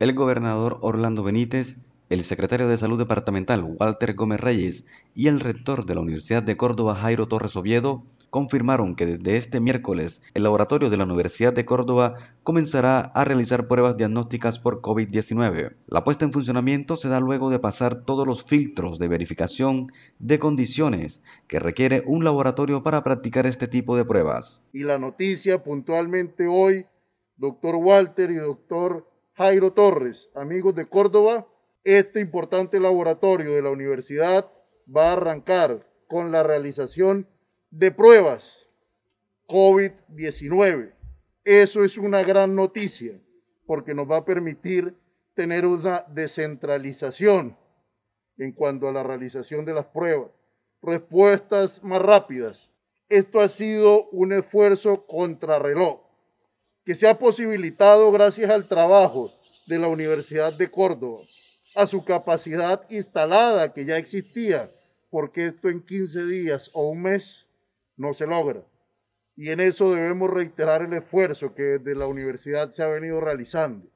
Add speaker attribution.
Speaker 1: el gobernador Orlando Benítez, el secretario de Salud Departamental Walter Gómez Reyes y el rector de la Universidad de Córdoba Jairo Torres Oviedo confirmaron que desde este miércoles el laboratorio de la Universidad de Córdoba comenzará a realizar pruebas diagnósticas por COVID-19. La puesta en funcionamiento se da luego de pasar todos los filtros de verificación de condiciones que requiere un laboratorio para practicar este tipo de pruebas.
Speaker 2: Y la noticia puntualmente hoy, doctor Walter y doctor Jairo Torres, amigos de Córdoba, este importante laboratorio de la universidad va a arrancar con la realización de pruebas COVID-19. Eso es una gran noticia porque nos va a permitir tener una descentralización en cuanto a la realización de las pruebas, respuestas más rápidas. Esto ha sido un esfuerzo contrarreloj que se ha posibilitado gracias al trabajo de la Universidad de Córdoba, a su capacidad instalada que ya existía, porque esto en 15 días o un mes no se logra. Y en eso debemos reiterar el esfuerzo que desde la universidad se ha venido realizando.